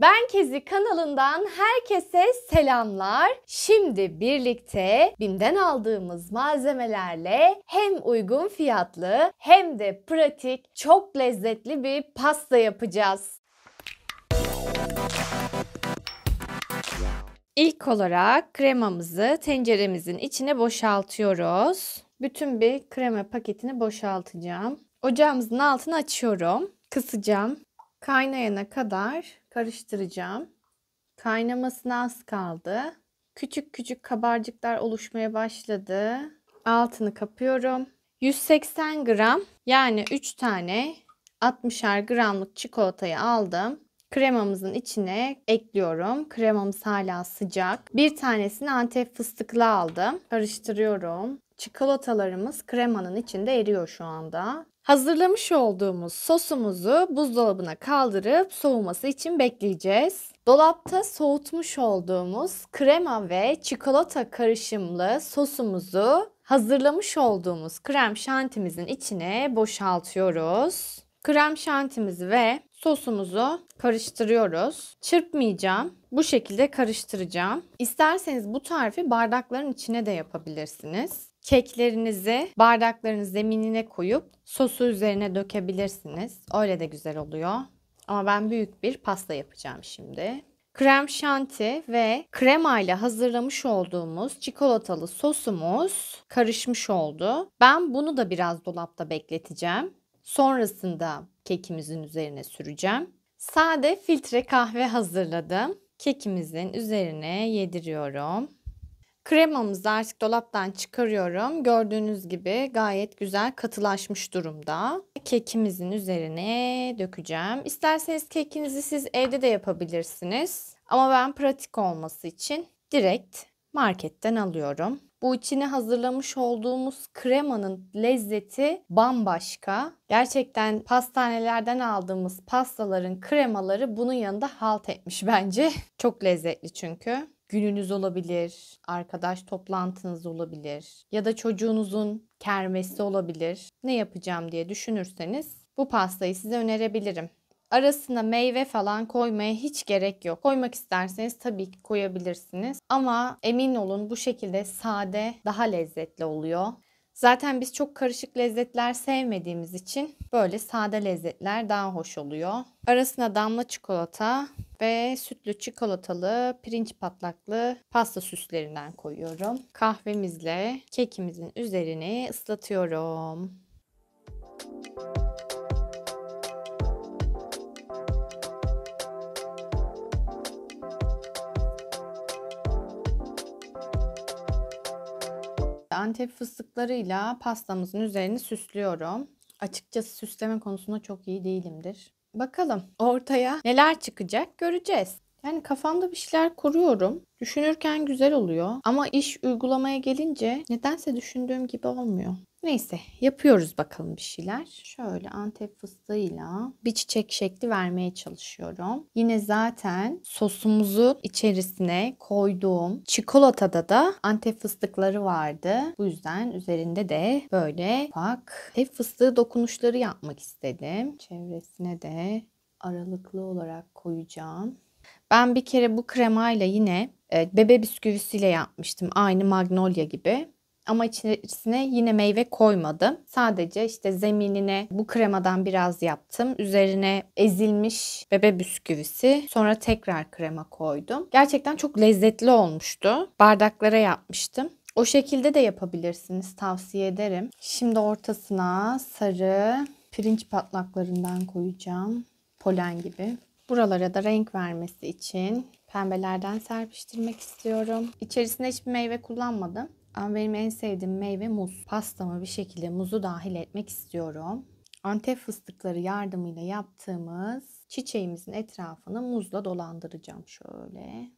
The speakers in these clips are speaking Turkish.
Ben Kezi kanalından herkese selamlar. Şimdi birlikte BİM'den aldığımız malzemelerle hem uygun fiyatlı hem de pratik çok lezzetli bir pasta yapacağız. İlk olarak kremamızı tenceremizin içine boşaltıyoruz. Bütün bir krema paketini boşaltacağım. Ocağımızın altını açıyorum. Kısacağım. Kaynayana kadar karıştıracağım. Kaynamasına az kaldı. Küçük küçük kabarcıklar oluşmaya başladı. Altını kapıyorum. 180 gram yani 3 tane 60'ar gramlık çikolatayı aldım. Kremamızın içine ekliyorum. Kremamız hala sıcak. Bir tanesini antep fıstıklı aldım. Karıştırıyorum. Çikolatalarımız kremanın içinde eriyor şu anda. Hazırlamış olduğumuz sosumuzu buzdolabına kaldırıp soğuması için bekleyeceğiz. Dolapta soğutmuş olduğumuz krema ve çikolata karışımlı sosumuzu hazırlamış olduğumuz krem şantimizin içine boşaltıyoruz. Krem şantimizi ve sosumuzu karıştırıyoruz. Çırpmayacağım. Bu şekilde karıştıracağım. İsterseniz bu tarifi bardakların içine de yapabilirsiniz. Keklerinizi bardakların zeminine koyup sosu üzerine dökebilirsiniz. Öyle de güzel oluyor. Ama ben büyük bir pasta yapacağım şimdi. Krem şanti ve krema ile hazırlamış olduğumuz çikolatalı sosumuz karışmış oldu. Ben bunu da biraz dolapta bekleteceğim. Sonrasında kekimizin üzerine süreceğim. Sade filtre kahve hazırladım. Kekimizin üzerine yediriyorum. Kremamızı artık dolaptan çıkarıyorum. Gördüğünüz gibi gayet güzel katılaşmış durumda. Kekimizin üzerine dökeceğim. İsterseniz kekinizi siz evde de yapabilirsiniz. Ama ben pratik olması için direkt marketten alıyorum. Bu içine hazırlamış olduğumuz kremanın lezzeti bambaşka. Gerçekten pastanelerden aldığımız pastaların kremaları bunun yanında halt etmiş bence. Çok lezzetli çünkü gününüz olabilir, arkadaş toplantınız olabilir ya da çocuğunuzun kermesi olabilir. Ne yapacağım diye düşünürseniz bu pastayı size önerebilirim. Arasına meyve falan koymaya hiç gerek yok. Koymak isterseniz tabii ki koyabilirsiniz. Ama emin olun bu şekilde sade daha lezzetli oluyor. Zaten biz çok karışık lezzetler sevmediğimiz için böyle sade lezzetler daha hoş oluyor. Arasına damla çikolata ve sütlü çikolatalı pirinç patlaklı pasta süslerinden koyuyorum. Kahvemizle kekimizin üzerine ıslatıyorum. antep fıstıklarıyla pastamızın üzerini süslüyorum. Açıkçası süsleme konusunda çok iyi değilimdir. Bakalım ortaya neler çıkacak göreceğiz. Yani kafamda bir şeyler kuruyorum. Düşünürken güzel oluyor ama iş uygulamaya gelince nedense düşündüğüm gibi olmuyor. Neyse yapıyoruz bakalım bir şeyler. Şöyle antep fıstığıyla bir çiçek şekli vermeye çalışıyorum. Yine zaten sosumuzu içerisine koyduğum çikolatada da antep fıstıkları vardı. Bu yüzden üzerinde de böyle ufak antep fıstığı dokunuşları yapmak istedim. Çevresine de aralıklı olarak koyacağım. Ben bir kere bu kremayla yine e, bebe bisküvisiyle yapmıştım. Aynı magnolia gibi ama içerisine yine meyve koymadım. Sadece işte zeminine bu kremadan biraz yaptım. Üzerine ezilmiş bebe bisküvisi. Sonra tekrar krema koydum. Gerçekten çok lezzetli olmuştu. Bardaklara yapmıştım. O şekilde de yapabilirsiniz. Tavsiye ederim. Şimdi ortasına sarı pirinç patlaklarından koyacağım. Polen gibi. Buralara da renk vermesi için pembelerden serpiştirmek istiyorum. İçerisine hiçbir meyve kullanmadım. Ama benim en sevdiğim meyve muz. Pastama bir şekilde muzu dahil etmek istiyorum. Antep fıstıkları yardımıyla yaptığımız çiçeğimizin etrafını muzla dolandıracağım şöyle.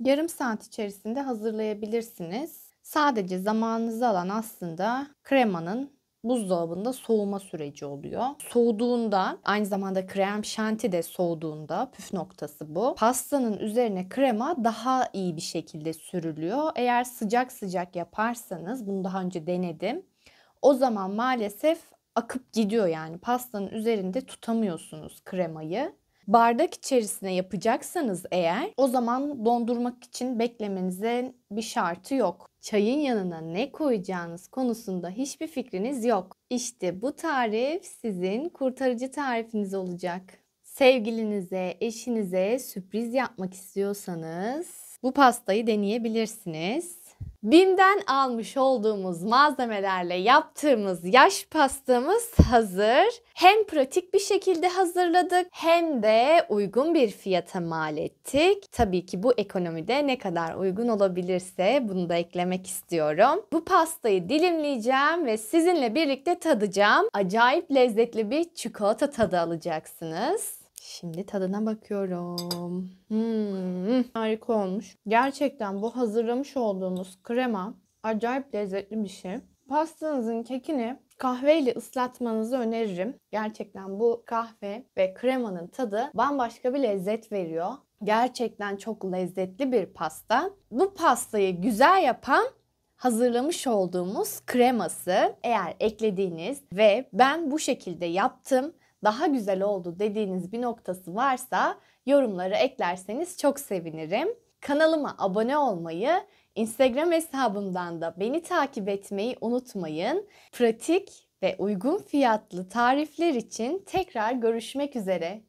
Yarım saat içerisinde hazırlayabilirsiniz. Sadece zamanınızı alan aslında kremanın buzdolabında soğuma süreci oluyor. Soğuduğunda aynı zamanda krem şanti de soğuduğunda püf noktası bu. Pastanın üzerine krema daha iyi bir şekilde sürülüyor. Eğer sıcak sıcak yaparsanız bunu daha önce denedim. O zaman maalesef akıp gidiyor yani pastanın üzerinde tutamıyorsunuz kremayı. Bardak içerisine yapacaksanız eğer o zaman dondurmak için beklemenize bir şartı yok. Çayın yanına ne koyacağınız konusunda hiçbir fikriniz yok. İşte bu tarif sizin kurtarıcı tarifiniz olacak. Sevgilinize, eşinize sürpriz yapmak istiyorsanız bu pastayı deneyebilirsiniz. Bim'den almış olduğumuz malzemelerle yaptığımız yaş pastamız hazır. Hem pratik bir şekilde hazırladık hem de uygun bir fiyata mal ettik. Tabii ki bu ekonomide ne kadar uygun olabilirse bunu da eklemek istiyorum. Bu pastayı dilimleyeceğim ve sizinle birlikte tadacağım. Acayip lezzetli bir çikolata tadı alacaksınız. Şimdi tadına bakıyorum. Hmm, harika olmuş. Gerçekten bu hazırlamış olduğumuz krema acayip lezzetli bir şey. Pastanızın kekini kahveyle ıslatmanızı öneririm. Gerçekten bu kahve ve kremanın tadı bambaşka bir lezzet veriyor. Gerçekten çok lezzetli bir pasta. Bu pastayı güzel yapan hazırlamış olduğumuz kreması eğer eklediğiniz ve ben bu şekilde yaptım daha güzel oldu dediğiniz bir noktası varsa yorumlara eklerseniz çok sevinirim. Kanalıma abone olmayı, Instagram hesabımdan da beni takip etmeyi unutmayın. Pratik ve uygun fiyatlı tarifler için tekrar görüşmek üzere.